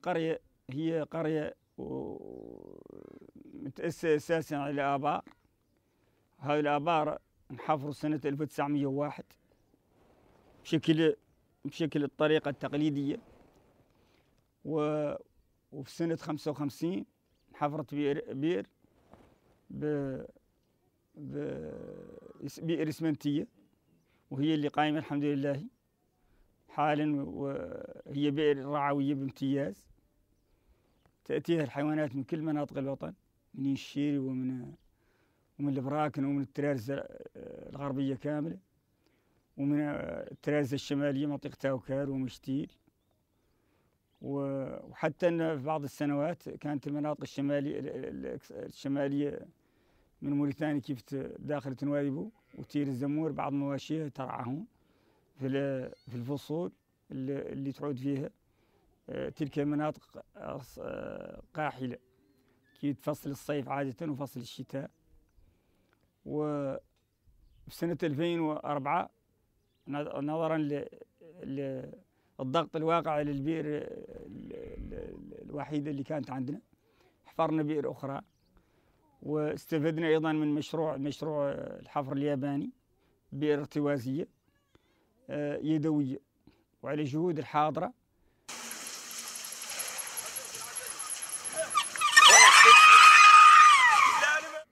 القرية هي قرية متأسسة أساسا على آبار هاي الآبار انحفروا سنة 1901 بشكل بشكل الطريقة التقليدية و وفي سنة 55 انحفرت بئر بئر ب بئر اسمنتية وهي اللي قائمة الحمد لله حالا وهي بئر رعوية بامتياز تأتيها الحيوانات من كل مناطق الوطن من الشيري ومن ومن البراكن ومن الترارز آه، الغربية كاملة ومن آه، الترارز الشمالية منطقة تاوكار ومشتيل وحتى أن في بعض السنوات كانت المناطق الشمالية الشمالية من موريتانيا كيف داخل تنوايبو وتير الزمور بعض مواشيها ترعاهم في الفصول اللي تعود فيها تلك المناطق قاحلة فصل الصيف عادة وفصل الشتاء وفي سنة 2004 نظرا للضغط الواقع على البئر الوحيدة اللي كانت عندنا حفرنا بئر أخرى واستفدنا أيضا من مشروع مشروع الحفر الياباني بئر ارتوازية آه، يدوية وعلى جهود الحاضرة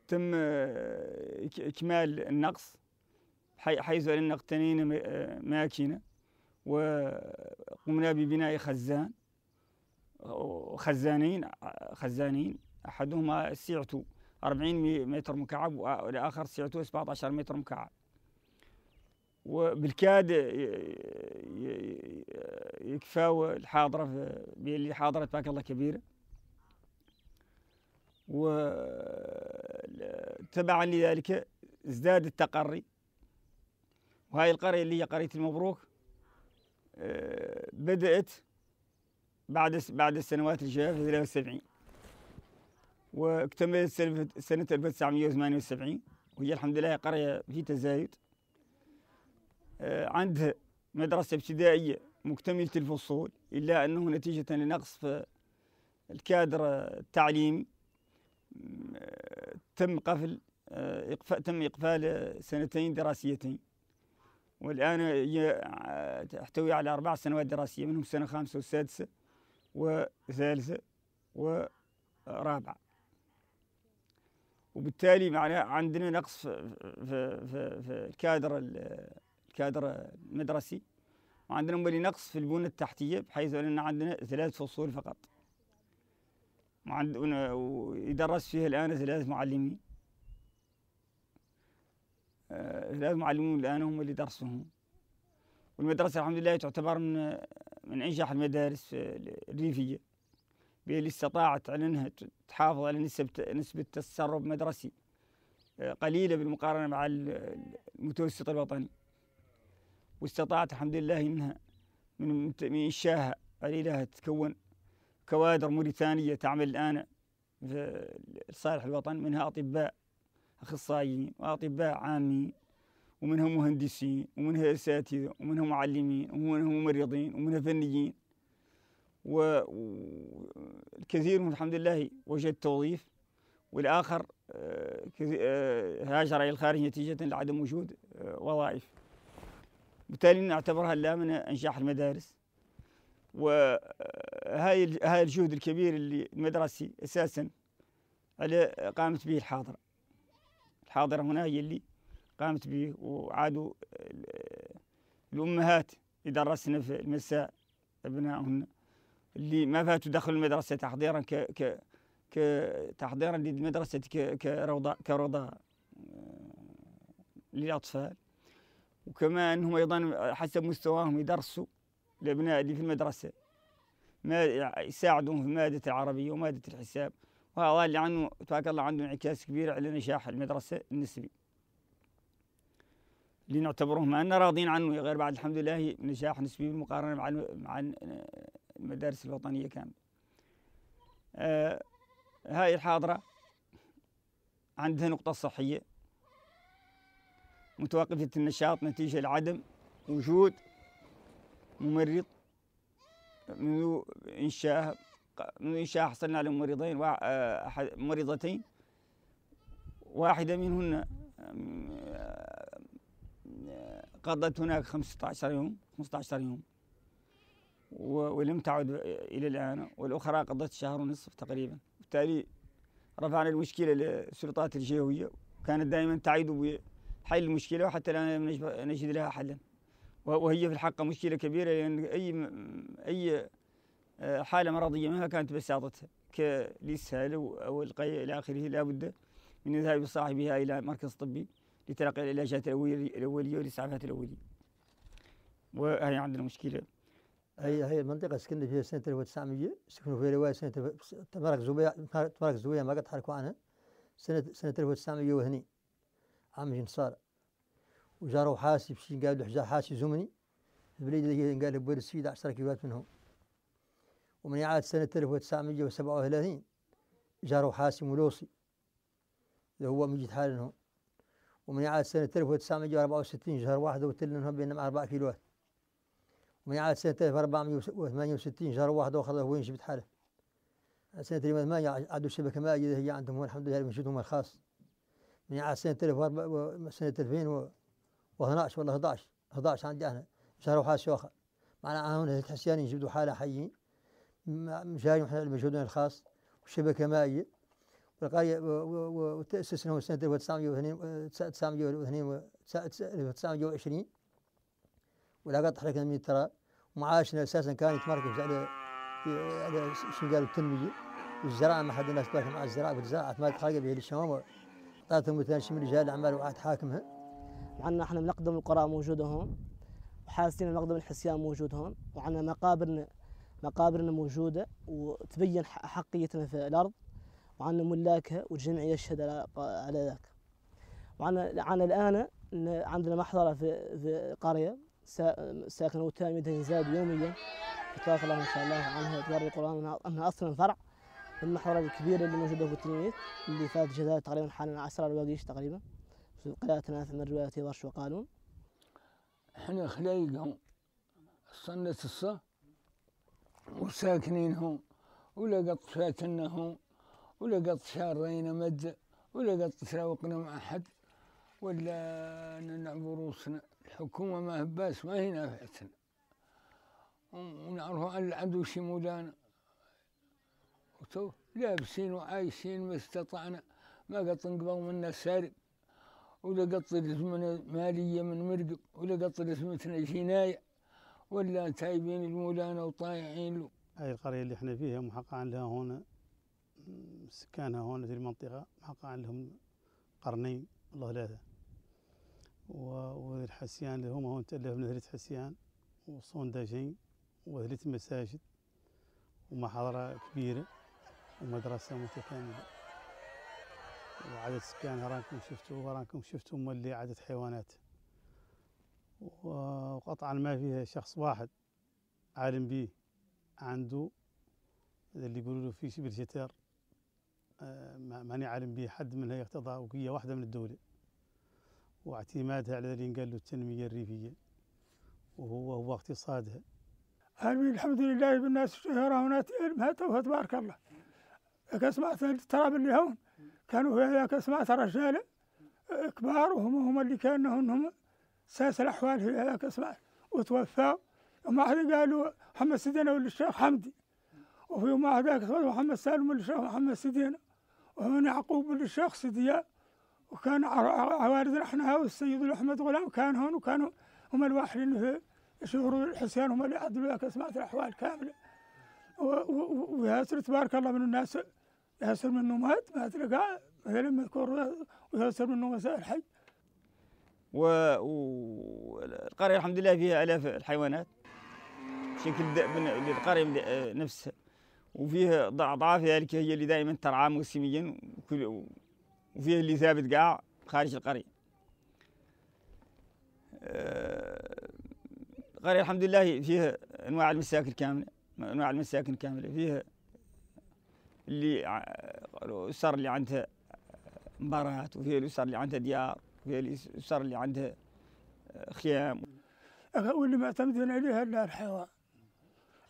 تم آه، إكمال النقص حيث أننا اقتنينا آه، ماكينة وقمنا ببناء خزان خزانين خزانين أحدهما سعته 40 متر مكعب والآخر سعته 17 متر مكعب وبالكاد آه، يكفاو الحاضرة اللي حاضرة باك الله كبيرة وتبعا لذلك ازداد التقري وهاي القرية اللي هي قرية المبروك آه، بدأت بعد بعد السنوات الجاية في 73 واكتملت سنة 1978 وهي الحمد لله قرية في تزايد آه، عندها مدرسة ابتدائية مكتملة الفصول إلا أنه نتيجة لنقص في الكادر التعليمي تم قفل تم إقفال سنتين دراسيتين والآن هي تحتوي على أربع سنوات دراسية منهم سنة خامسة وسادسة وثالثة ورابعة وبالتالي معنا عندنا نقص في, الكادر الكادر المدرسي وعندنا نقص في البنى التحتية بحيث أننا عندنا ثلاث فصول فقط وعندنا ويدرس فيها الآن ثلاث معلمين آه، ثلاث معلمون الآن هم اللي درسهم والمدرسة الحمد لله تعتبر من من أنجح المدارس آه، الريفية اللي استطاعت على أنها تحافظ على نسبة نسبة تسرب مدرسي آه، قليلة بالمقارنة مع المتوسط الوطني واستطاعت الحمد لله أنها من إنشائها قليلة تتكون كوادر موريتانية تعمل الآن لصالح الوطن منها أطباء أخصائيين وأطباء عامين ومنهم مهندسين ومنها أساتذة ومنهم معلمين ومنهم ممرضين ومنها فنيين والكثير من الحمد لله وجد توظيف والآخر آه، آه، هاجر إلى الخارج نتيجة لعدم وجود آه، وظائف بالتالي نعتبرها لا من أنجاح المدارس وهاي هاي الجهد الكبير اللي المدرسي اساسا على قامت به الحاضره الحاضره هنا هي اللي قامت به وعادوا الامهات يدرسن في المساء ابنائهن اللي ما فاتوا دخل المدرسه تحضيرا ك ك تحضيرا للمدرسه كروضه كروضه للاطفال وكما انهم ايضا حسب مستواهم يدرسوا الأبناء اللي في المدرسة ما يساعدهم في مادة العربية ومادة الحساب وهذا اللي عنه تبارك الله عنده انعكاس كبير على نجاح المدرسة النسبي اللي نعتبره ما أننا راضين عنه غير بعد الحمد لله نجاح نسبي بالمقارنة مع مع المدارس الوطنية كاملة آه هاي الحاضرة عندها نقطة صحية متوقفة النشاط نتيجة لعدم وجود ممرض منذ إنشاء منذ إنشاء حصلنا على ممرضين آه، ممرضتين واحدة منهن آه، قضت هناك 15 يوم 15 يوم ولم تعد إلى الآن والأخرى قضت شهر ونصف تقريبا بالتالي رفعنا المشكلة للسلطات الجهوية كانت دائما تعيد بحل المشكلة وحتى الآن لم نجد لها حلا وهي في الحقيقة مشكلة كبيرة لأن أي أي آه، حالة مرضية مهما كانت بساطتها كالإسهال أو القي إلى آخره لابد من الذهاب بصاحبها إلى مركز طبي لتلقي العلاجات الأولية والإسعافات الأولية وهي عندنا مشكلة هي هي المنطقة سكنت فيها سنة 1900 سكنوا فيها رواية سنة تبارك زوبيا تبارك زوبيا ما قد حركوا عنها سنة سنة 1900 وهني عام جنصار وجارو حاسب شي قالوا له حاسي زمني البليد اللي قال بوير السيد 10 كيلوات منهم ومن عاد سنة 1937 جاروا حاسي ملوصي اللي هو مجد حالهم ومن عاد سنة 1964 جار واحد وتل منهم بينهم 4 كيلوات ومن عاد سنة 1468 جار واحد وخذ وين جبت حاله سنة 2008 عادوا الشبكة اللي هي عندهم الحمد لله من الخاص من عاد سنة 2000 سنة 2000 و12 ولا 11 11 عندي انا شهر وحاس شوخه معناها هون الحسياني يجبدوا حاله حيين مشاهدين احنا المجهودنا الخاص وشبكه مائيه والقريه وتاسسنا سنه 1920 والعقد حركنا من ترى ومعاشنا اساسا كان يتمركز على على شو قالوا التنميه والزراعه ما حد الناس تبارك مع الزراعه والزراعه ما تحرك به للشمام ثلاثه مثلا شمل رجال الاعمال وعاد حاكمها وعندنا احنا مقدم القرى موجوده هون وحاسين مقدم الحسيان موجود هون وعندنا مقابرنا مقابرنا موجوده وتبين حقيتنا في الارض وعندنا ملاكها والجميع يشهد على على ذاك وعندنا عن الان عندنا محضره في في قريه ساكنه وتلاميذها يزاد يوميا تبارك الله ان شاء الله عنها تقرا القران انها اصلا فرع المحضره الكبيرة اللي موجودة في التلميذ اللي فات جزاء تقريبا حالنا 10 رواقيش تقريبا في قراءتنا في من رواية ورش وقالون احنا خلايقهم صنة الصه وساكنين هم ولا فاتنا فاتنهم ولا قط شارين مد ولا قط تساوقنا مع أحد ولا نلعب روسنا الحكومة ما هباس ما هي نافعتنا ونعرفوا أن العدو شي مولانا وتو لابسين وعايشين ما استطعنا ما قط نقبض منا ساري ولا قطر اسمنا مالية من مرقب ولا قطر اسمتنا شناية ولا تايبين المولانا وطايعين له هاي القرية اللي احنا فيها محققا لها هون سكانها هون في المنطقة محققا لهم قرنين لا ثلاثة والحسيان اللي هم هون تألف من هريت حسيان وصنداجين وهريت مساجد ومحاضرة كبيرة ومدرسة متكاملة وعدد سكانها راكم شفتوه راكم شفتوا مولي عدد حيوانات وقطعا ما فيها شخص واحد عالم به عنده اللي يقولوا له في شبر شتار آه، ماني عالم به حد منها يقتضى وقية واحدة من الدولة واعتمادها على اللي قال له التنمية الريفية وهو هو اقتصادها الحمد لله بالناس شهرة هنا تبارك الله سمعت التراب اللي هون كانوا في هذاك سمعت رجال آه، كبار وهم هما اللي كانوا هم ساس الأحوال في هذاك سمعت وتوفى وما واحد قالوا محمد سيدنا ولا الشيخ حمدي وفي يوم هذاك محمد سالم ولا الشيخ محمد سيدنا وهنا يعقوب ولا الشيخ وكان عوارضنا احنا والسيد احمد غلام كان هون وكانوا هم الواحدين في شهور الحسين هم اللي عدلوا سمعت الاحوال كامله وياسر تبارك الله من الناس ياسر منه مات مات غير مثلا مذكور وياسر منه مساء الحي والقرية الحمد لله فيها آلاف الحيوانات شكل للقرية آه، نفسها وفيها أضعاف ذلك هي اللي دائما ترعى موسميا وفيها اللي ثابت قاع خارج القرية آه، القرية الحمد لله فيها أنواع المساكن كاملة أنواع المساكن كاملة فيها اللي الأسر اللي عندها مبارات وفي الأسر اللي عندها ديار وفي الأسر اللي عندها آه، خيام واللي معتمدين عليها الا الحيوان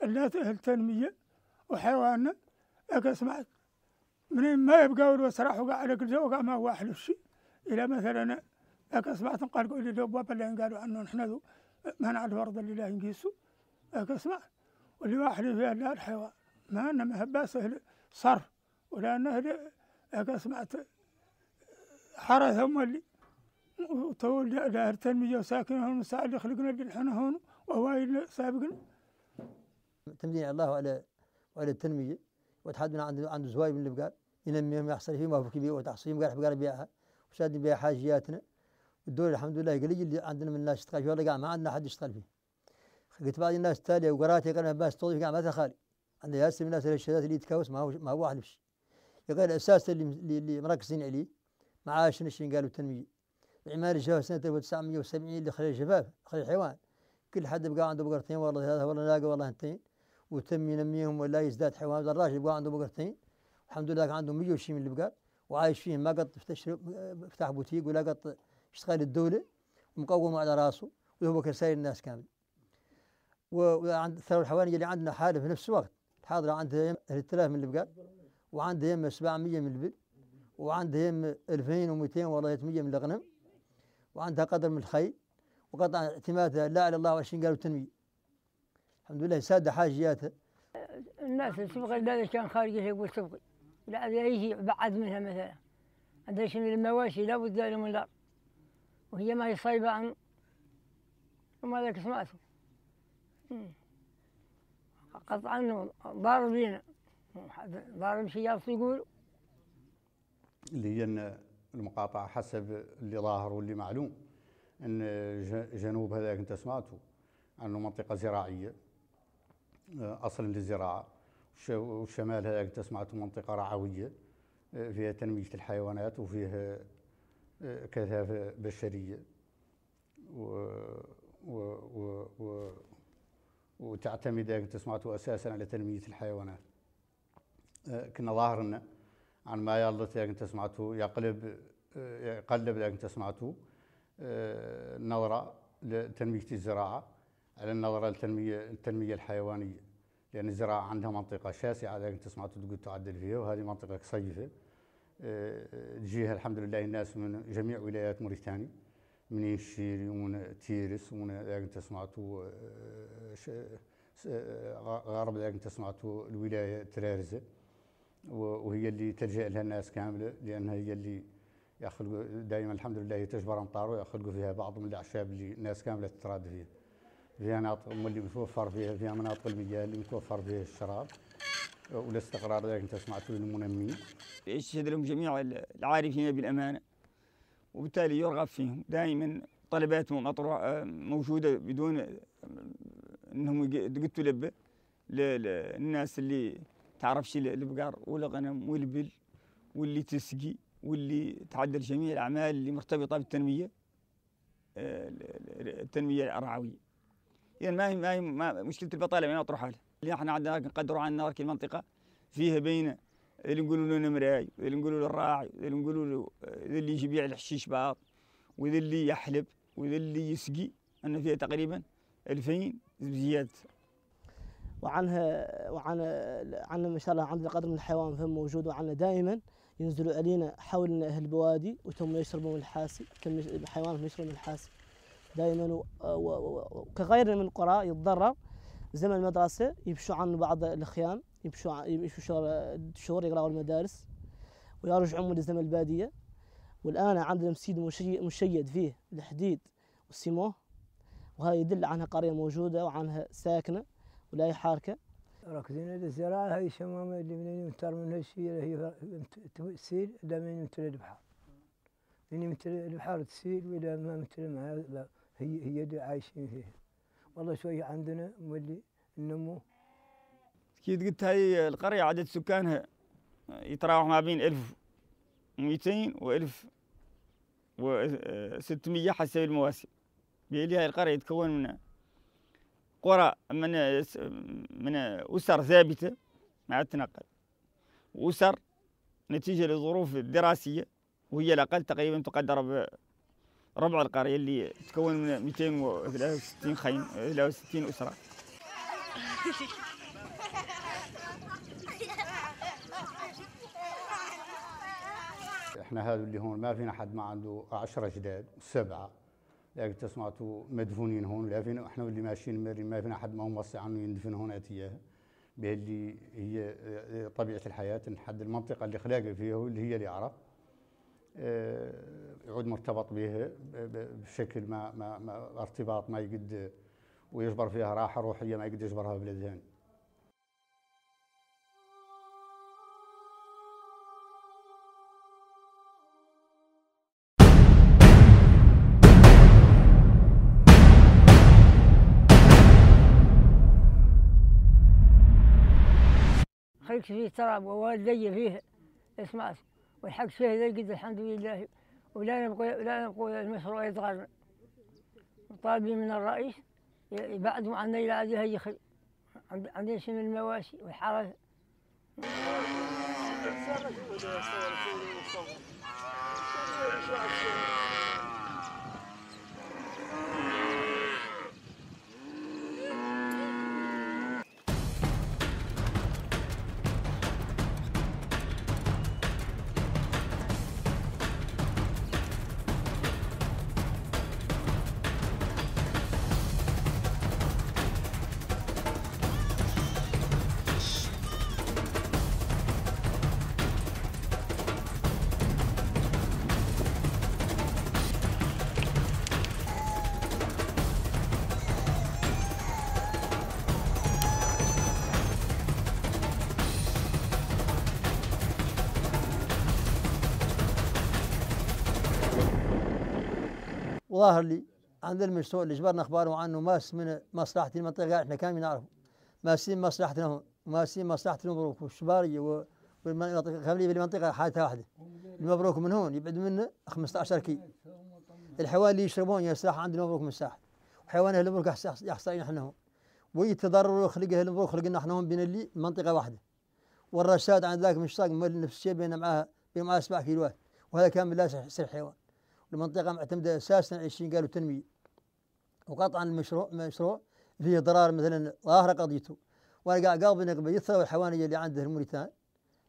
الا التنمية وحيواننا أكا سمعت منين ما يبقى الوسراح وقع على كل شيء وقع ما هو أحلى شيء إلى مثلا أكا سمعت قال قولي لو بابا اللي قالوا عنه نحن ما نعرف أرض لله نقيسوا أكا سمعت واللي واحد فيها الا الحيوان ما أنا ما هباسه صرف ولأنه هذا سمعت حرث هم اللي طول دار تنمية وساكن هون الساعة اللي خلقنا اللي هون وهو سابقنا تمدين الله على وعلى التنمية وتحدنا عند عند زوايب اللي بقال ينميهم يحصل ما وهو كبير وتحصيل قال بقال بيعها وشاد بيع حاجياتنا الدول الحمد لله قليل اللي عندنا من الناس يشتغل فيه والله قاع ما عندنا حد يشتغل فيه قلت بعض الناس تالي وقراتي قال بس توظيف قاع ما تخالي عند ياسر من الناس شهادات اللي يتكاوس ما هو ما هو واحد بشي يقال الاساس اللي اللي مركزين عليه معاش نشين قالوا تنميه عمال جا سنه 1970 اللي خلي الجفاف خلي الحيوان كل حد بقى عنده بقرتين والله ثلاثه والله ناقه والله اثنين وتم ينميهم ولا يزداد حيوان الراجل بقى عنده بقرتين الحمد لله عنده 100 وشي من البقر وعايش فيهم ما قط فتح بوتيك ولا قط اشتغل الدوله ومقوم على راسه وهو كسائر الناس كامل وعند الثروه الحيوانيه اللي عندنا حاله في نفس الوقت حاضر عندها يم 3000 من البقر وعندها يم 700 من البل وعندها يم 2200 ولا 300 من الغنم وعندها قدر من الخيل وقطع اعتمادها لا على الله وعشرين قالوا تنمية الحمد لله سادة حاجياتها الناس تبغى الذي كان خارجه يقول تبغي لا يجي بعد منها مثلا عندها شنو المواشي لابد لهم الأرض وهي ما هي صايبة عن وما ذاك سمعته قطعا ضاربين ضارب شياط يقول اللي هي المقاطعة حسب اللي ظاهر واللي معلوم أن جنوب هذاك أنت سمعته أنه منطقة زراعية آه، أصلا للزراعة والشمال هذاك أنت سمعته منطقة رعوية آه، فيها تنمية الحيوانات وفيها آه، كثافة بشرية و و و, و وتعتمد كنت اساسا على تنميه الحيوانات كنا ظاهرنا عن ما يلط كنت سمعته يقلب يقلب كنت سمعته نظره لتنميه الزراعه على النظره للتنميه التنميه الحيوانيه لان الزراعه عندها منطقه شاسعه كنت سمعته تقول تعدل فيها وهذه منطقه قصيفه تجيها الحمد لله الناس من جميع ولايات موريتانيا منين شيري ون تيرس ون انت سمعتو آه، آه، غرب انت سمعتو الولايه ترارزه وهي اللي تلجا لها الناس كامله لانها هي اللي يخلقوا دائما الحمد لله تجبر امطار ويخلقوا فيها بعض من الاعشاب اللي الناس كامله تتراد فيها. فيها مناطق اللي متوفر فيها فيها مناطق المياه اللي متوفر فيها الشراب آه، والاستقرار ذاك انت سمعتوا المنمي. يشهد لهم جميع العارفين بالامانه وبالتالي يرغب فيهم دائما طلباتهم مطروحة آه، موجودة بدون آه، انهم يقتوا لب للناس اللي تعرفش البقر والغنم والبل واللي تسقي واللي تعدل جميع الاعمال اللي مرتبطه بالتنميه آه، التنميه الرعويه يعني ما هي ما هي مشكله البطاله ما مطروحه اللي احنا عندنا نقدروا على النار كل منطقه فيها بين اللي نقولوا له نمراي مراي اللي نقولوا له الراعي اللي نقولوا له آه، اللي يبيع الحشيش بعض وذا اللي يحلب وذا اللي يسقي انا فيها تقريبا 2000 زبزيات وعنها وعن عن ما شاء الله عندنا قدر من الحيوان فهم موجود وعنا دائما ينزلوا علينا حولنا اهل البوادي وتم يشربوا من الحاسي تم الحيوان يشرب من الحاسي دائما وكغيرنا من القرى يتضرر زمن المدرسه يبشوا عن بعض الخيام يمشوا يمشوا شهور يقراوا المدارس ويرجعوا الزمن البادية والآن عندنا مسيد مشيد فيه الحديد والسيمو وهذا يدل عنها قرية موجودة وعنها ساكنة ولا هي حاركة راكزين هذا الزراعة هاي شمامة اللي منين متر منها هالشيء هي تسيل إلا منين متر البحر منين متر البحر تسيل ولا ما متر معها هي هي عايشين فيها والله شوية عندنا مولي النمو كيد قلت هاي القرية عدد سكانها يتراوح ما بين ألف ومئتين وألف وستمية حسب المواسم بيلي هاي القرية تكون من قرى من من أسر ثابتة مع التنقل وأسر نتيجة لظروف الدراسية وهي الأقل تقريبا تقدر بربع ربع القرية اللي تتكون من 263 خيم 63 أسرة احنا هذا اللي هون ما فينا حد ما عنده عشرة جداد سبعة لكن تسمعتوا مدفونين هون لا فينا احنا اللي ماشيين مري ما فينا حد ما هو موصي عنه يندفن هون اتياه اللي هي آه، طبيعة الحياة إن حد المنطقة اللي خلاق فيها واللي هي اللي يعرف آه، يعود مرتبط بها بشكل ما, ما, ما ارتباط ما يقد ويجبر فيها راحة روحية ما يقد يجبرها في ثاني يحكش فيه تراب ووالدي فيه اسماس والحق فيه ذا قد الحمد لله ولا نبقى ولا نبقى المشروع يتغير طالبين من الرئيس يبعدوا عنا إلى هذه هي عندنا شي من المواشي والحرس ظاهر لي عند المشروع اللي جبرنا اخباره عنه ماس من مصلحه المنطقه احنا كاملين نعرفه ماسين مصلحتنا ماسين مصلحه المبروك والشباريه والمنطقه خلي بالمنطقه حالتها واحده المبروك من هون يبعد منه 15 كي الحيوان اللي يشربون يا ساحه عند المبروك من الساحل وحيوان اهل المبروك يحصلين احنا هون ويتضرر يخلق اهل المبروك خلقنا احنا هون بين اللي منطقه واحده والرشاد عند ذاك مشتاق نفس الشيء بين معاه بين معاه سبع كيلوات وهذا كان لا سر حيوان المنطقة معتمدة أساسا على قالوا تنمية وقطعا المشروع مشروع فيه ضرار مثلا ظاهرة قضيته وأنا قاعد قابل قبل يثرى الحوانية اللي عنده الموريتان اللي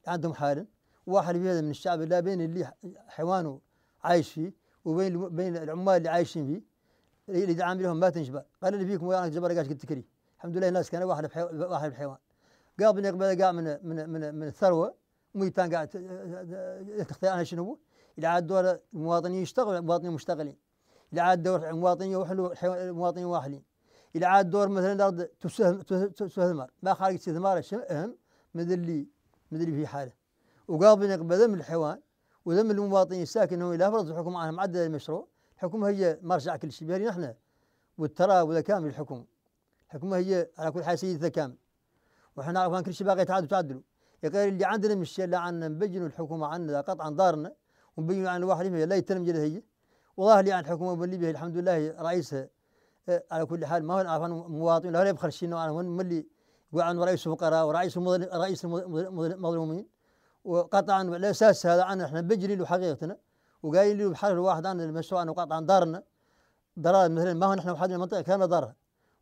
عندهم حالا واحد من الشعب لا بين اللي حيوانه عايش فيه وبين بين العمال اللي عايشين فيه اللي دعم لهم ما تنجبر قال اللي فيكم وياك جبر قاش قلت كري الحمد لله الناس كان واحد بحي... واحد بحيوان قابل قبل قاع من من من, من الثروه ميتان قاعد تختار آه، انا آه، آه، شنو اذا عاد دور المواطنين يشتغل المواطنين مشتغلين اذا عاد دور المواطنين يوحلوا المواطنين واحلين اذا عاد دور مثلا الارض تسهم تستثمر ما خارج استثمار اهم من اللي من اللي في حاله وقابل يقبل ذم الحيوان وذم المواطنين الساكنين الى فرض الحكومه عنهم عدل المشروع الحكومه هي مرجع كل شيء بهذه نحن والترى وذا كامل الحكومه الحكومه هي على كل حال سيدتها كامل وحنا نعرف كل شيء باقي يتعدل تعدلوا غير اللي عندنا مش لا عندنا بجن الحكومه عندنا قطعا دارنا ونبين عن واحد لا يتنم جل هي والله اللي عن حكومة ليبيا الحمد لله رئيسها آه، على كل حال ما هو عفان مواطن لا يبخل شيء نوعا ما اللي وعن رئيس فقراء ورئيس رئيس المظلومين وقطعا الاساس هذا عن احنا بجري له حقيقتنا وقايل له بحال الواحد عن المشروع انه قطعا دارنا ضرر مثلا ما هو نحن وحدنا المنطقه كان ضرر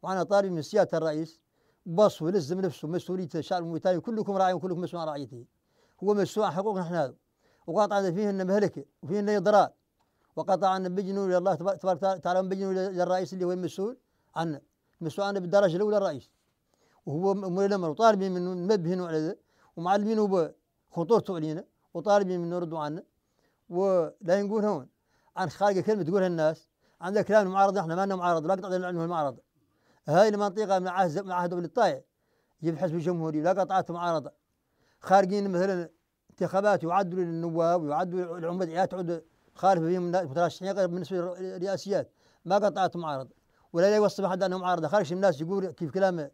وانا طالب من سياده الرئيس بص ولزم نفسه مسؤوليه الشعب الموريتاني كلكم راعي وكلكم مسؤول عن رعيته هو مسؤول عن حقوقنا احنا هذا وقاطع فيهن وفيه وفيهن إضرار وقطع أن بجنوا إلى الله تبارك وتعالى بجنوا للرئيس اللي هو المسؤول عنا المسؤول عنه بالدرجة الأولى الرئيس وهو مولي الأمر وطالبين منه نبهنوا على ذا ومعلمينه بخطورته علينا وطالبين منه نردوا عنه ولا نقول هون عن خارج كلمة تقولها الناس عندنا كلام معارضة احنا ما لنا معارض لا قطعنا عنه المعارض هاي المنطقة من عهد من عهد بن الطائع يجيب حزب الجمهوري لا قطعت معارضة خارجين مثلا انتخابات يعد للنواب ويعد العمد لا تعد خالف فيهم مترشحين غير بالنسبه للرئاسيات ما قطعت معارض ولا يوصف احد انه معارضه خارج الناس يقول كيف كلام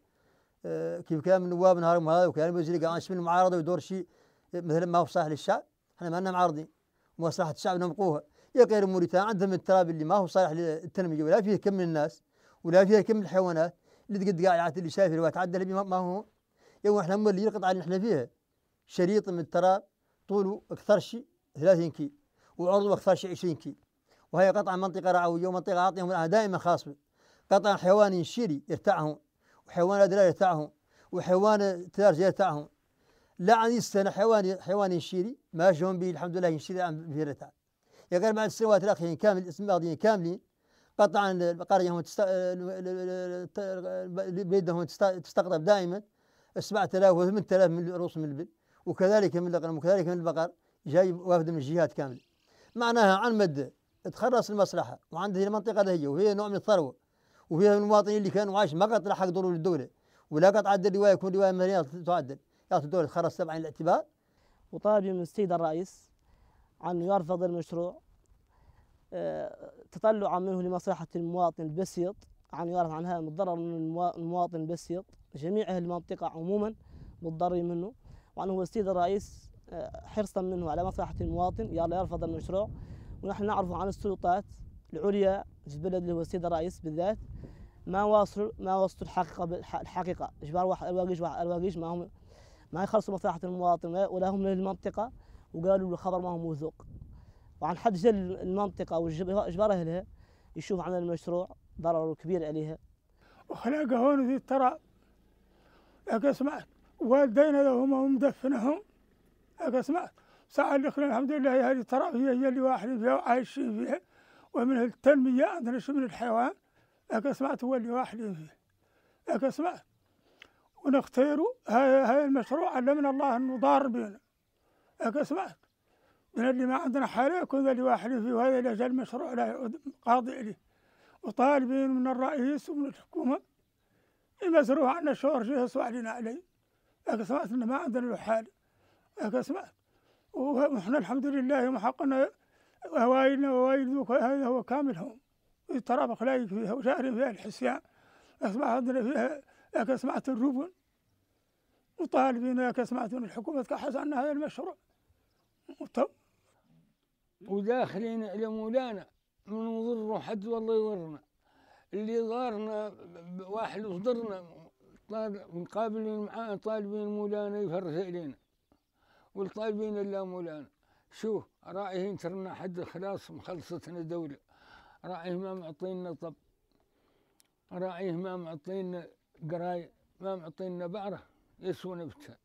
آه، كيف كلام النواب نهارهم هذا وكلام الوزير قال اسم المعارضه ويدور شيء مثل ما هو صالح للشعب احنا ما لنا معارضين مصلحه الشعب نمقوها يا غير موريتانيا عندهم التراب اللي ما هو صالح للتنميه ولا فيه كم من الناس ولا فيه كم من الحيوانات اللي تقد قاعد اللي شايف اللي تعدل ما هو يوم احنا مولي القطعه اللي احنا فيها شريط من التراب طوله أكثر شيء 30 كي وعرضه أكثر شيء 20 كي وهي قطعة منطقة رعوية ومنطقة أعطيهم دائما خاصة قطعة حيوان شيري يرتاعهم وحيوان أدرار يرتاعهم وحيوان تلارج يرتاعهم لا عن السنة حيوان حيوان شيري ما جون به الحمد لله يشيري عن به رتاع يقال بعد السنوات الأخيرة كامل اسم الماضيين كاملين قطعا القرية هم تست... بلدهم تستقطب دائما 7000 و 8000 من رؤوس من البل وكذلك من الغنم وكذلك من البقر جاي وافد من الجهات كامله معناها عن مد تخرص المصلحة وعنده المنطقة هي وهي نوع من الثروة وفيها المواطنين اللي كانوا عايش ما قطع حق دور للدولة ولا قطع الروايه رواية يكون رواية مهنية تعدل يعطي الدولة تخرص طبعا الاعتبار وطالب من السيد الرئيس عن يرفض المشروع آه، تطلعا منه لمصلحة المواطن البسيط عن يعرف عن هذا المتضرر من المواطن البسيط جميع أهل المنطقة عموما متضررين منه هو السيد الرئيس آه، حرصا منه على مصلحة المواطن يلا يرفض المشروع ونحن نعرف عن السلطات العليا في البلد اللي هو السيد الرئيس بالذات ما واصلوا ما وصلوا الحقيقة الحقيقة إجبار واحد الواقيش واحد الواقيش ما هم ما يخلصوا مصلحة المواطن ولا هم للمنطقة وقالوا الخبر ما هو موثوق وعن حد جل المنطقة وإجبار أهلها يشوف عن المشروع ضرره كبير عليها وخلاقة هون ترى التراب سمعت والدينا لهم ومدفنهم أقسمات ساعة الأخرى الحمد لله هذه الترابية هي اللي واحد فيها وعايشين فيها ومن التنمية عندنا شو من الحيوان أقسمات هو اللي واحد فيه أقسمات ونختار هاي المشروع علمنا الله أنه ضار بينا أقسمات من اللي ما عندنا حالة يكون ذا اللي واحد فيه وهذا اللي أجل المشروع لا يعود قاضي إليه وطالبين من الرئيس ومن الحكومة يمزروه عنا شور جهة علينا عليه لكن سمعت انه ما عندنا له حال لكن سمعت ونحن الحمد لله محقنا هوايلنا ووالدك هذا هو كاملهم لا اخلاقي فيها وشعر فيها الحسيان سمعت عندنا فيها لكن سمعت الربن وطالبين لكن سمعت ان الحكومه تكحس عن هذا المشروع وتو وداخلين على مولانا من ضره حد والله يضرنا اللي ضارنا واحد وضرنا مقابلين معاه طالبين مولانا يفرج علينا والطالبين الا مولانا شوف رايه ترنا حد خلاص مخلصتنا دولة راعيه ما معطينا طب راعيه ما معطينا قراية ما معطينا بعرة يسوى نفتها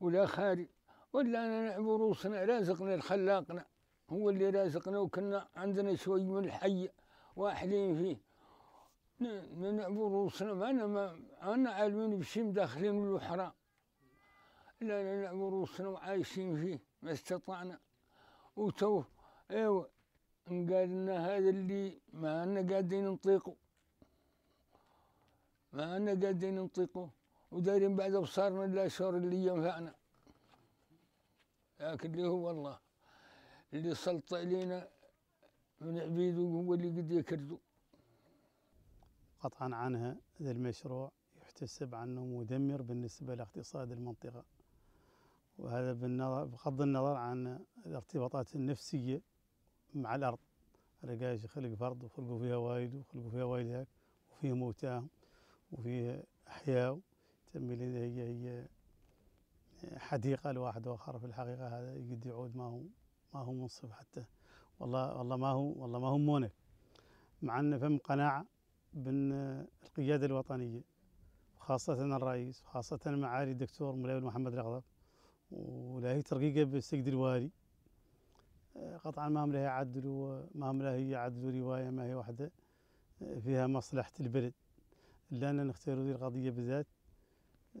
ولا خارج ولا أنا نعب روسنا رازقنا الخلاقنا هو اللي رازقنا وكنا عندنا شوي من الحي واحلين فيه نعبوا روسنا انا ما انا عالمين بشي مداخلين الاحرام لا لا نعبوا روسنا وعايشين فيه ما استطعنا وتو ايوا قال لنا هذا اللي ما انا قاعدين نطيقوا ما انا قاعدين نطيقوا ودايرين بعد بصارنا لا شهر اللي ينفعنا لكن اللي هو الله اللي سلط علينا من عبيده هو اللي قد يكردوا قطعا عنها هذا المشروع يحتسب عنه مدمر بالنسبة لاقتصاد المنطقة وهذا بالنظر بغض النظر عن الارتباطات النفسية مع الأرض رقاش خلق فرض وخلقوا فيها وايد وخلقوا فيها وايد هاك وفيه موتاهم وفيه أحياء تم هي هي حديقة لواحد آخر في الحقيقة هذا قد يعود ما هو ما هو منصف حتى والله والله ما هو والله ما هو مونك مع أن فم قناعة القياده الوطنية خاصة الرئيس وخاصة معالي الدكتور ملاول محمد الأغضب هي ترقيقة بالسيد الوالي آه، قطعا ما هم لا يعدلوا ما هم لا يعدلوا رواية ما هي واحدة آه، فيها مصلحة البلد الا ان نختاروا ذي القضية بالذات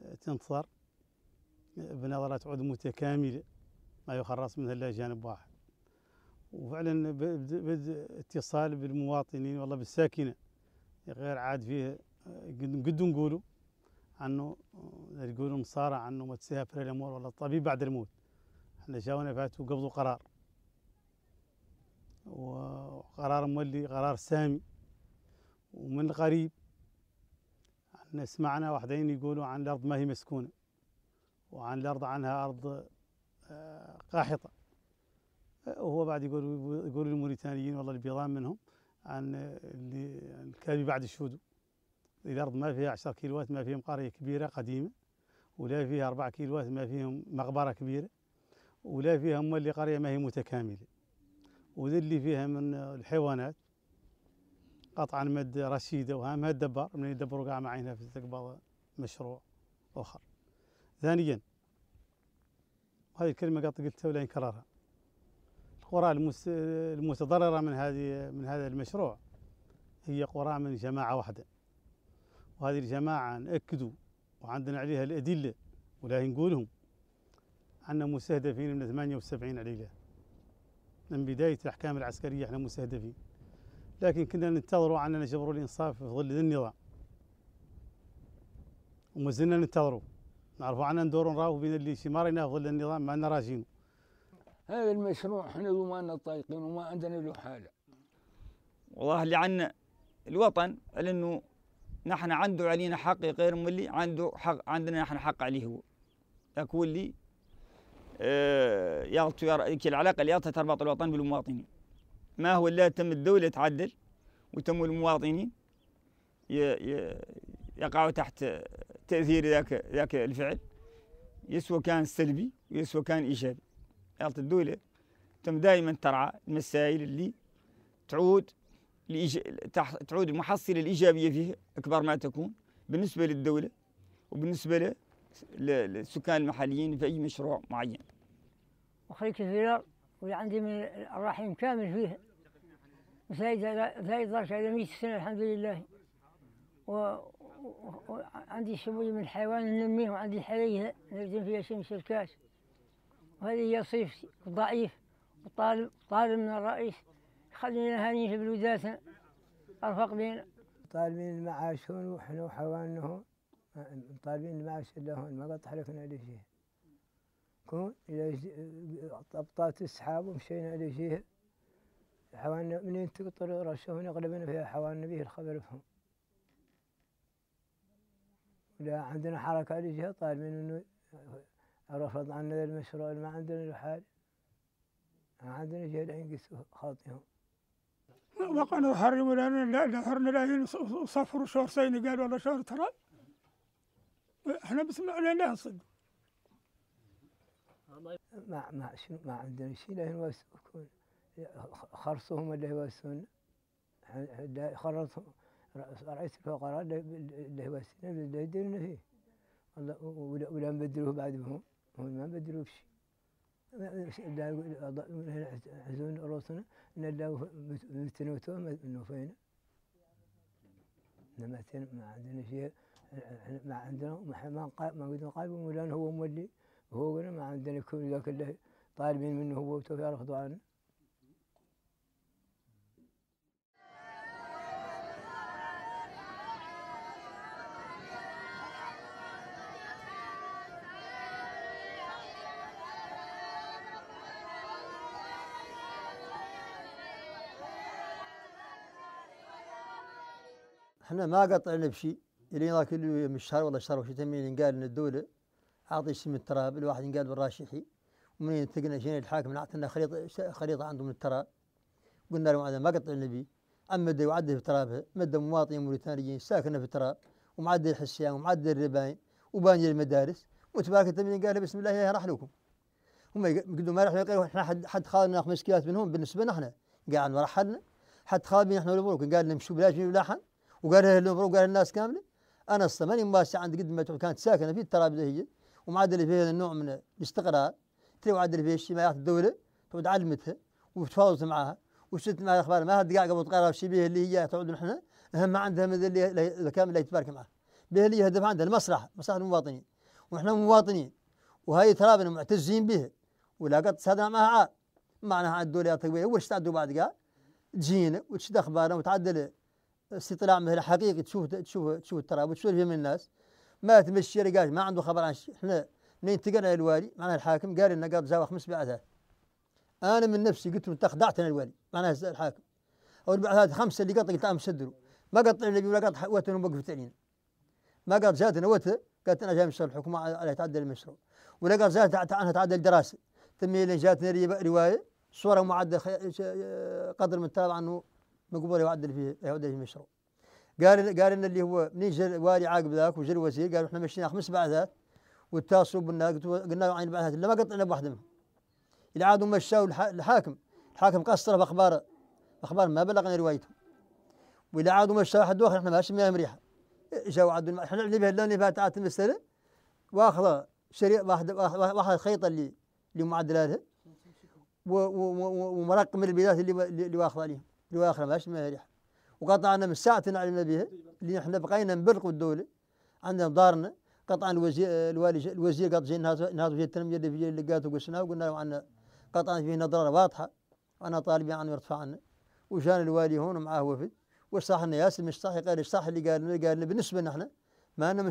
آه، تنتصر بنظرة تعود متكاملة ما يخرص منها إلا جانب واحد وفعلا بدء اتصال بالمواطنين والله بالساكنة غير عاد فيه قد نقولوا عنه يقولوا مصارع عنه ما تسيها بريليمور ولا الطبيب بعد الموت احنا جاونا فاتوا قبضوا قرار وقرار مولي قرار سامي ومن القريب احنا سمعنا واحدين يقولوا عن الارض ما هي مسكونه وعن الارض عنها ارض آه، قاحطه وهو بعد يقول يقولوا الموريتانيين والله البيضان منهم عن اللي الكلب بعد الشودو الأرض ما فيها 10 كيلوات ما فيهم قرية كبيرة قديمة ولا فيها 4 كيلوات ما فيهم مقبرة كبيرة ولا فيها اللي قرية ما هي متكاملة وذي اللي فيها من الحيوانات قطعا مد رشيدة وهامها الدبار من يدبروا كاع معينها في استقبال مشروع آخر ثانيا هذه الكلمة قد قلتها ولا نكررها القرى المتضررة من هذه من هذا المشروع هي قرى من جماعة واحدة وهذه الجماعة نأكدوا وعندنا عليها الأدلة ولا نقولهم عندنا مستهدفين من 78 عليلة من بداية الأحكام العسكرية احنا مستهدفين لكن كنا ننتظروا عنا جبر الإنصاف في ظل النظام وما زلنا ننتظروا نعرفوا عنا ندوروا نراو بين اللي شي في ظل النظام ما راجينه هذا المشروع احنا وما لنا طايقين وما عندنا له حاله والله اللي عن الوطن لانه نحن عنده علينا حق غير ملي عنده حق عندنا نحن حق عليه هو يكون لي آه يغطي العلاقه اللي تربط الوطن بالمواطنين ما هو الا تم الدوله تعدل وتم المواطنين يقعوا تحت تاثير ذاك ذاك الفعل يسوى كان سلبي ويسوى كان ايجابي إدارة الدولة تم دائما ترعى المسائل اللي تعود لإج... تعود المحصلة الإيجابية فيها أكبر ما تكون بالنسبة للدولة وبالنسبة للسكان المحليين في أي مشروع معين وخليك الفيلر واللي من الرحيم كامل فيه زايد درجة على 100 سنة الحمد لله وعندي و... و... شمولي من الحيوان ننميه وعندي حرية نرجم فيها شمس الكاس وهذه هي صيف ضعيف وطالب طالب من الرئيس خلينا هاني في الوداد أرفق بينا طالبين المعاش هون وحنا هون طالبين المعاش إلا هون ما قد تحركنا لجهة كون إلى طبطات السحاب ومشينا لجهة حوالنا منين تقطر رشونا غلبنا فيها حوالنا به الخبر فهم لا عندنا حركة لجهة طالبين إنه رفض عنا المشروع اللي ما عندنا الحال ما عندنا جهد ينقص خاطيهم وقعنا حرموا لنا لا حرم لا يعني صفروا شهر سين قال ولا شهر ترى احنا بس لنا نصدق ما ما شنو ما عندنا شيء لا يوسكون خرصهم اللي يوسون خرصهم رئيس الفقراء اللي يوسنا اللي يديرنا فيه ولا نبدلوه بعد بهم هم ما بدلوا بشيء عزون راسنا نداو متنوتو منو فينا انما ما عندنا شيء ما عندنا ما ما قد قالوا مولان هو مولي هو قلنا ما عندنا كل ذاك اللي طالبين منه هو وتو ياخذوا عنه احنا ما قطعنا بشيء الين ذاك اليوم الشهر والله الشهر وشي تمين ينقال ان الدوله اعطي شيء من التراب الواحد ينقال بالراشحي ومن ثقنا جينا الحاكم اعطينا خريطه خريطه عنده من التراب قلنا هذا ما قطعنا به عمد وعده في ترابها مد مواطنين موريتانيين ساكنه في التراب ومعدل الحسيان ومعدل الرباين وباني المدارس وتبارك التمين قال بسم الله راح لكم هم يقولوا ما راح لكم احنا حد حد خالنا خمس كيلات منهم بالنسبه لنا احنا قاعد ورحلنا حد خالنا بينا احنا والملوك قال نمشوا بلا جنيه ولا حن وقالها لهم وقالها الناس كامله انا اصلا ماني مباشر عند قد ما كانت ساكنه في التراب هي ومعدل فيها النوع من الاستقرار تري وعدل فيها اجتماعات الدوله تعود علمتها وتفاوضت معها وشفت معها الاخبار ما حد قاعد قبل تقرا في بها اللي هي تعود نحن اهم ما عندها من اللي كامل اللي يتبارك معها بها اللي هدف عندها المسرح مسرح المواطنين ونحن مواطنين وهي ترابنا معتزين بها ولا قد صدنا معها عار معناها الدوله يعطيك وش تعدوا بعد قاع تجينا وتشد اخبارنا وتعدل استطلاع مثل حقيقي تشوف تشوف تشوف التراب تشوف من الناس ما تمشي قال ما عنده خبر عن شيء احنا منين انتقلنا للوالي معناها الحاكم قال لنا قال زاوى خمس بعثات انا من نفسي قلت له انت خدعتنا الوالي معناها الحاكم او البعثات خمسه اللي قطع قلت سدروا ما قطع النبي ولا قطع وتر وموقف علينا ما قال زادنا وتر قالت انا جاي مشروع الحكومه على تعدل المشروع ولا قال زاد عنها تعدل الدراسه تمي جاتني روايه صوره معدل قدر من تابع عنه مقبول يعدل في يعدل في مشروع قال قال لنا اللي هو منين جا الوالي عاقب ذاك وجا الوزير قالوا احنا مشينا خمس بعثات واتصلوا بنا قلنا له عين البعثات الا ما قطعنا بواحد منهم اللي عادوا مشوا الحاكم الحاكم قصر في اخبار اخبار ما بلغنا روايتهم واللي عادوا مشوا واحد اخر احنا ما شمناهم مريحه جاوا عادوا احنا اللي فيها اللي فيها تعات المساله واخذ شريط واحد واحد الخيط اللي اللي معدلاتها ومرقم البيضات اللي اللي واخذ عليهم الواخر ماش عادش مالح وقطعنا من ساعة علمنا بها اللي احنا بقينا نبرقوا الدولة عندنا دارنا قطع الوزير الوالي الوزير قد جينا نهار نهار التنمية اللي في قالت وقسناها وقلنا له عندنا قطعا فيه نظرة واضحة وانا طالب يعني يرفع عنا وجانا الوالي هون ومعاه وفد وصح لنا ياسر مش صح قال صح اللي قال قال لنا بالنسبة لنا احنا ما انا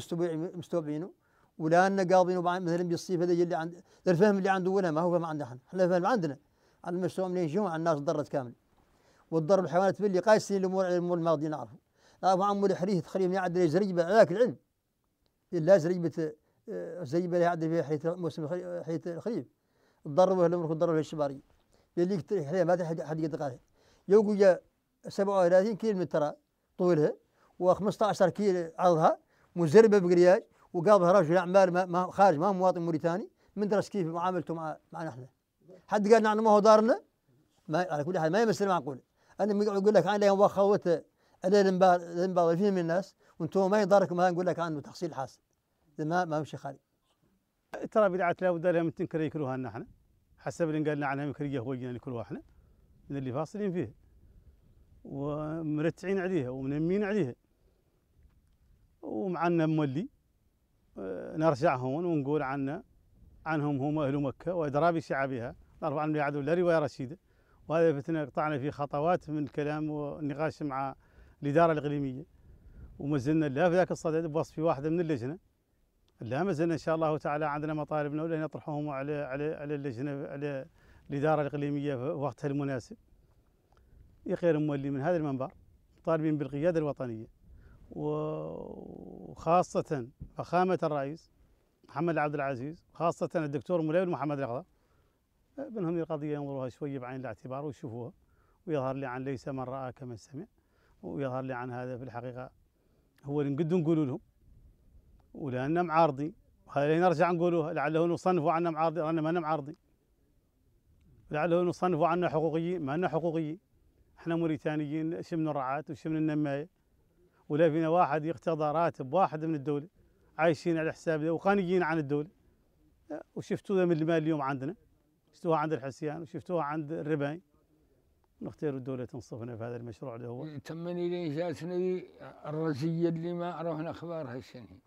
مستوعبينه ولا انا قاضينه مثلا بالصيف هذا اللي عند الفهم اللي عنده ولا ما هو فهم عندنا احنا احنا الفهم عندنا عن المستوى منين يجيهم على الناس ضرت كامل والضرب الحيوانات باللي قايسين الامور الامور الماضيه نعرفه نعرفوا عمو الحريه تخليهم يعدل زريبه ذاك العلم لا زريبه آه، زريبه اللي يعدل فيها حيث موسم حيث الخريف اهل الامور تضربوا الشباري اللي ما هذا حد قد قال يا 37 كيلو متر طولها و15 كيلو عرضها مزربه بقرياج وقابلها رجل اعمال ما خارج ما مواطن موريتاني من درس كيف معاملته مع معنا احنا حد قال نحن ما هو دارنا ما على كل حال ما يمس المعقول. انا يقول لك انا وخوته انا المبالغين من الناس وانتم ما يضركم ما نقول لك عنه تحصيل حاسم ما ما مشي خالي ترى بدعة لا بد لهم تنكر يكرهها احنا حسب اللي قالنا عنها هو خوينا نكرهها احنا من اللي فاصلين فيه ومرتعين عليها ومنمين عليها ومعنا مولي آه، نرجع هون ونقول عنا عنهم هم اهل مكه وادرابي شعبها نرفع عن لا روايه رشيده وهذا فتنا قطعنا في خطوات من الكلام والنقاش مع الإدارة الإقليمية وما زلنا لا في ذاك الصدد بوصف واحدة من اللجنة لا ما زلنا إن شاء الله تعالى عندنا مطالبنا ولا نطرحهم على على على اللجنة على الإدارة الإقليمية في وقتها المناسب يا خير مولي من هذا المنبر طالبين بالقيادة الوطنية وخاصة فخامة الرئيس محمد عبد العزيز خاصة الدكتور مولاي محمد الأخضر بنهم القضية ينظروها شوية بعين الاعتبار ويشوفوها ويظهر لي عن ليس من رأى كمن سمع ويظهر لي عن هذا في الحقيقة هو اللي نقدر نقول لهم ولأننا معارضين وهذا نرجع نقولوها لعله نصنفوا عنا معارضين رانا مانا معارضين لعله نصنفوا عنا حقوقيين ما أنا حقوقيين احنا موريتانيين شمن الرعاة وشمن النماية ولا فينا واحد يقتضى راتب واحد من الدولة عايشين على حساب وقانيين عن الدولة أه، وشفتوا من المال اليوم عندنا شفتوها عند الحسيان وشفتوها عند الرباي نختار الدولة تنصفنا في هذا المشروع اللي هو تمني لي جاتني الرزية اللي ما عرفنا أخبارها السنة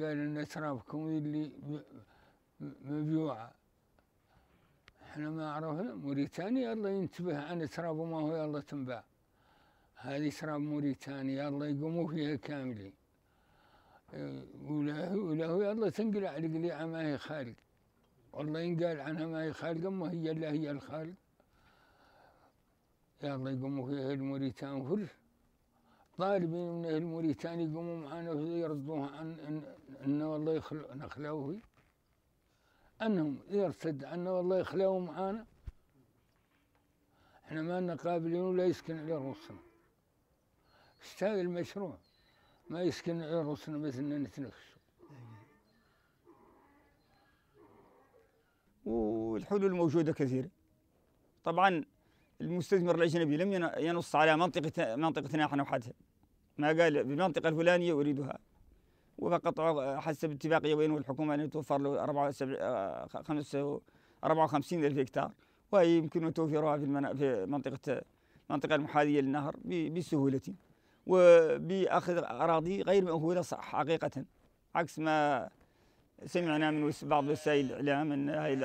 قال إن ترابكم اللي مبيوعة احنا ما عرفنا موريتانيا الله ينتبه عن تراب ما هو الله تنباع هذه تراب موريتانيا الله يقوموا فيها كاملين إيه، وله وله يلا تنقلع القليعه ما هي خارج والله إن قال عنها ما هي خالقة ما هي إلا هي الخالق يا الله يقوموا أهل الموريتان فر طالبين من الموريتان يقوموا معانا ويردوها عن إن, إن والله نخلاو فيه أنهم يرتد عنا والله يخلو معانا احنا ما لنا قابلين ولا يسكن على رؤوسنا استاذ المشروع ما يسكن على رؤوسنا مثلنا نتنفس والحلول موجودة كثيرة طبعا المستثمر الأجنبي لم ينص على منطقة منطقتنا نحن وحدها ما قال بالمنطقة الفلانية أريدها وفقط حسب اتفاقية بينه والحكومة أن توفر له 54 ألف هكتار وهي يمكن توفيرها في, في منطقة المنطقة المحاذية للنهر بسهولة وبأخذ أراضي غير مأهولة حقيقة عكس ما سمعنا من بعض وسائل الاعلام ان هاي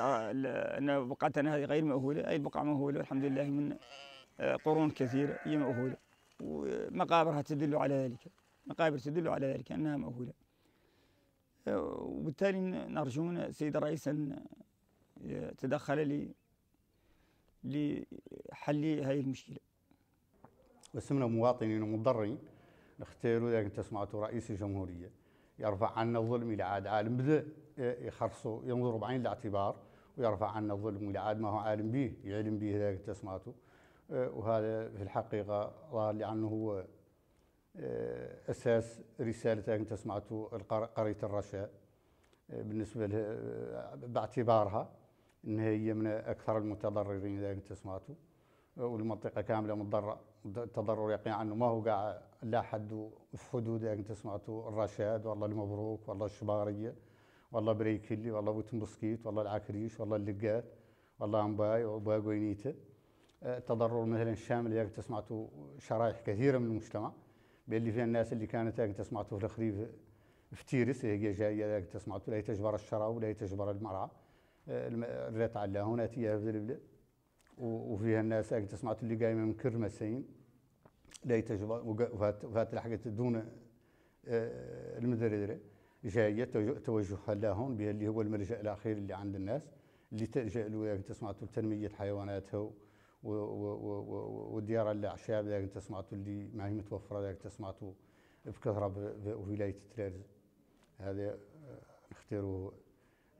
ان بقعتنا هذه غير مأهوله، هاي البقعه مأهوله الحمد لله من آه، قرون كثيره هي مأهوله ومقابرها تدل على ذلك، مقابر تدل على ذلك انها مأهوله. آه، وبالتالي نرجو من السيد الرئيس ان يتدخل آه، لي لحل هذه المشكله. واسمنا مواطنين ومضرين نختاروا اذا كنت سمعتوا رئيس الجمهوريه يرفع عنا الظلم إلى عاد عالم بذ إيه، يخرصوا ينظروا بعين الاعتبار ويرفع عنا الظلم إلى عاد ما هو عالم به يعلم به ذلك تسماته إيه، وهذا في الحقيقة ظهر لي عنه هو إيه، أساس رسالة أنت سمعته قرية الرشا بالنسبة له باعتبارها أن هي من أكثر المتضررين إذا أنت سمعته والمنطقه كامله متضررة التضرر يقين عنه ما هو قاع لا حد في حدود يعني انت سمعتوا الرشاد والله المبروك والله الشباريه والله بريكلي والله بسكيت والله العكريش والله اللقات والله امباي وباقوينيته التضرر مثلا الشامل يعني انت سمعتوا شرائح كثيره من المجتمع باللي فيها الناس اللي كانت يعني انت سمعتوا في الخريف في تيرس هي جايه انت سمعتوا لا تجبر الشراء ولا تجبر المرعى الريت على هنا تيها في البلاد وفيها الناس انت سمعت اللي قايمه من كرمسين لا تجربه وفات لحقت دون آه، المدردره جايه توجهها لهون اللي هو الملجا الاخير اللي عند الناس اللي تلجا له انت سمعت لتنميه حيواناتها والديار الاعشاب اذا انت سمعت اللي ما هي متوفره اذا انت سمعت بكثره بولايه تلارز هذا نختاروا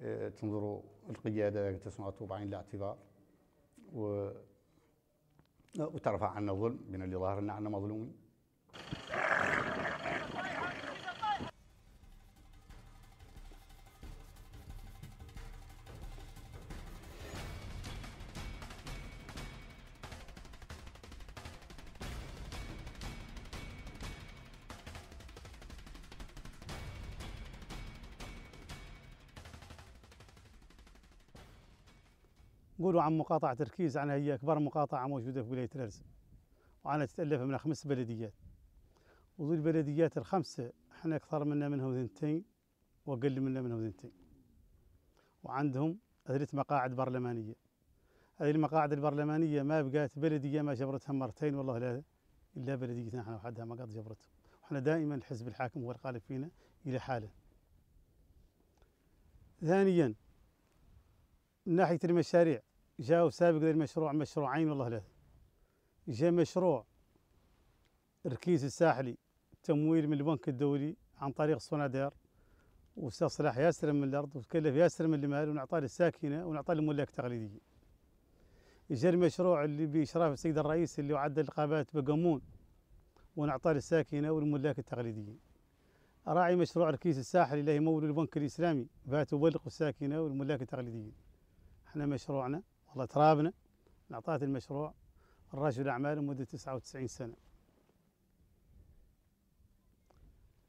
آه، آه، تنظروا القياده اذا انت سمعت بعين الاعتبار و... وترفع عنا الظلم من اللي ظاهر ان عنا مظلومين نتكلموا عن مقاطعة تركيز عنها هي أكبر مقاطعة موجودة في ولاية الأرز وعنا تتألف من خمس بلديات وذو البلديات الخمسة احنا أكثر منا منهم ثنتين وأقل منا منهم ثنتين وعندهم ثلاث مقاعد برلمانية هذه المقاعد البرلمانية ما بقات بلدية ما جبرتها مرتين والله لا إلا بلديتنا احنا وحدها ما قد جبرتها احنا دائما الحزب الحاكم هو القالب فينا إلى حاله ثانيا من ناحية المشاريع جاو سابق داير مشروعين والله له جا مشروع ركيز الساحلي تمويل من البنك الدولي عن طريق الصنادير واستاذ صلاح ياسر من الارض وتكلف ياسر من المال ونعطاه للساكنه ونعطاه للملاك التقليديين. جا المشروع اللي باشراف السيد الرئيس اللي وعد القابات بقمون ونعطاه للساكنه والملاك التقليديين. راعي مشروع ركيز الساحلي اللي هي مول البنك الاسلامي فات وبلق الساكنه والملاك التقليديين. احنا مشروعنا والله ترابنا من المشروع الرجل اعمال مدة 99 سنة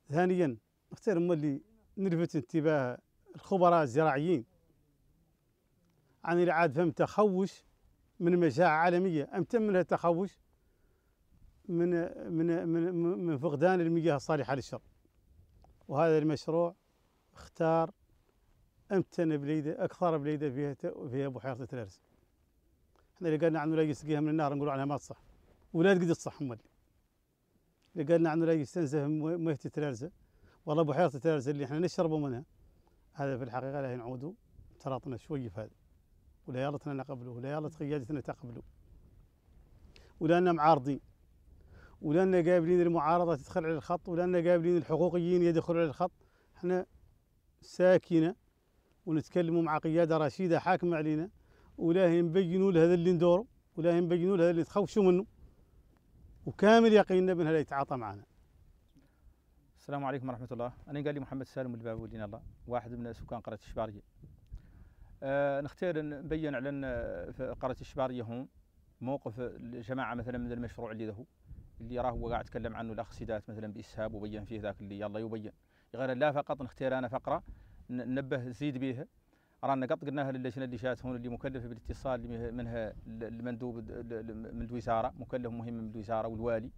ثانيا نختار هم اللي نلفت انتباه الخبراء الزراعيين عن العاد فهم تخوش من مشاعر عالمية أم تم منها تخوش من من من من فقدان المياه الصالحة للشرب وهذا المشروع اختار أمتن بليدة أكثر بليدة فيها فيها بحيرة تلارس احنا اللي قالنا عنه لا يسقيها من النار نقول عنها ما تصح ولا تقدر تصح امال اللي قالنا عنه لا يستنزف ميه تترزه والله بحيره تترزه اللي احنا نشربوا منها هذا في الحقيقه لا نعود تراطنا شوي في هذا وليالتنا نقبله وليالة قيادتنا تقبله ولأننا معارضين ولأننا قابلين المعارضة تدخل على الخط ولأننا قابلين الحقوقيين يدخلوا على الخط احنا ساكنة ونتكلم مع قيادة رشيدة حاكمة علينا ولا ينبينوا لهذا اللي ندوروا ولا ينبينوا لهذا اللي تخوشوا منه وكامل يقيننا بان هذا يتعاطى معنا السلام عليكم ورحمة الله أنا قال لي محمد سالم الباب ولينا الله واحد من سكان قرية الشبارية أه نختار نبين على آه، في قرية الشبارية هون موقف الجماعة مثلا من المشروع اللي ذهو اللي راه هو قاعد يتكلم عنه الأخ سيدات مثلا بإسهاب وبين فيه ذاك اللي يلا يبين غير لا فقط نختار أنا فقرة ننبه زيد بيها رانا قط قلناها للجنه اللي جات هون اللي مكلفه بالاتصال منها المندوب من الوزاره مكلف مهم من الوزاره والوالي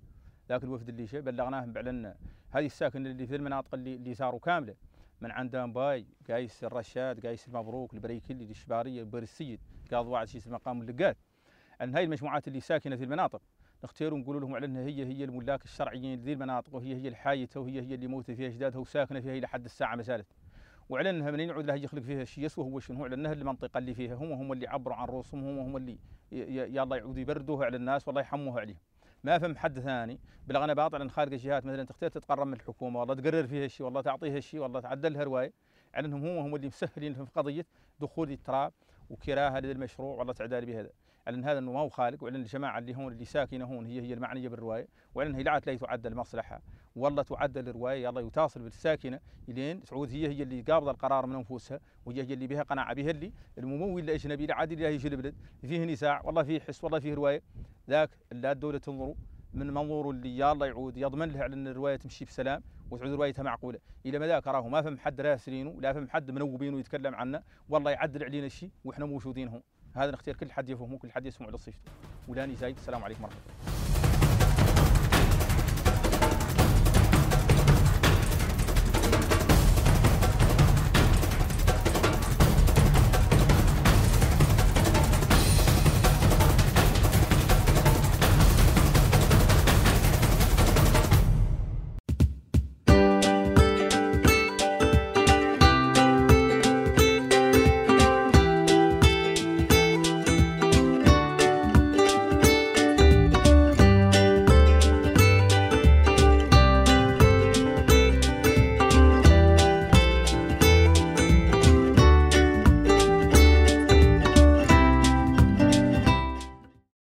ذاك الوفد اللي جاء بلغناهم بعلنا هذه الساكن اللي في المناطق اللي اللي زاروا كامله من عند باي قايس الرشاد قايس المبروك البريكلي الشباريه برسيد السيد قاض واحد شي اسمه مقام اللقات ان هاي المجموعات اللي ساكنه في المناطق نختار ونقول لهم على انها هي هي الملاك الشرعيين لذي المناطق وهي هي الحايته وهي هي اللي موت فيها اجدادها وساكنه فيها الى حد الساعه ما زالت انها من يعود لها يخلق فيها الشيس وهو شنو على انها المنطقه اللي فيها هم هم اللي عبروا عن رؤوسهم هم هم اللي يا الله يعود يبردوها على الناس والله يحموها عليهم ما فهم حد ثاني بلغنا باطل باطلا خارج الجهات مثلا تختار تتقرب من الحكومه والله تقرر فيها شيء والله تعطيها شيء والله تعدلها روايه على انهم هم هم اللي مسهلين في قضيه دخول التراب وكراهه للمشروع والله تعدالي بهذا اعلن هذا انه ما هو خالق واعلن الجماعه اللي هون اللي ساكنه هون هي هي المعنيه بالروايه واعلن هي لا تعدل مصلحه والله تعدل الروايه يلا يتاصل بالساكنه الين تعود هي هي اللي قابضه القرار من انفسها وهي هي اللي بها قناعه بها اللي الممول الاجنبي العادي عادي يجي البلد فيه نزاع والله فيه حس والله فيه روايه ذاك لا الدوله تنظروا من منظور اللي يلا يعود يضمن لها على ان الروايه تمشي بسلام وتعود روايتها معقوله الى ما ذاك راه ما فهم حد راسلينه لا فهم حد منوبينه يتكلم عنا والله يعدل علينا الشيء واحنا موجودين هون هذا نختار كل حد يفهمه كل حد يسمع لصيفته ولاني زايد السلام عليكم ورحمه الله